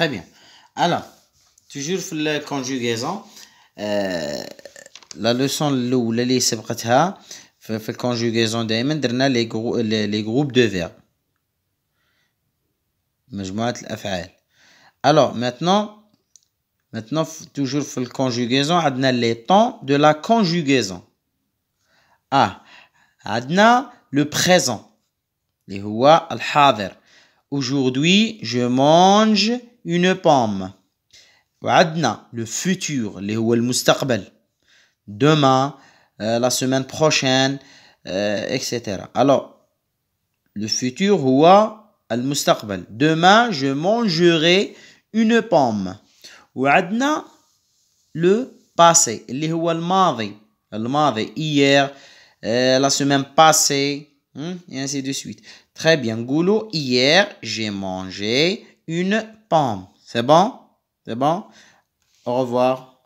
Très bien. Alors, toujours la conjugaison, euh, la leçon l'ou, la fait la conjugaison les, les, les groupes de verbes. Alors, maintenant, maintenant toujours la conjugaison, Adna les temps de la conjugaison. Ah, adna le présent. Aujourd'hui, je mange une pomme. Adna, le futur, les mustaqbal. Demain, euh, la semaine prochaine, euh, etc. Alors, le futur, huwa al mustaqbal. Demain, je mangerai une pomme. Adna, le passé, Le huwa al madi. hier, euh, la semaine passée, hmm, et ainsi de suite. Très bien, Goulou, hier, j'ai mangé une pomme. C'est bon C'est bon Au revoir.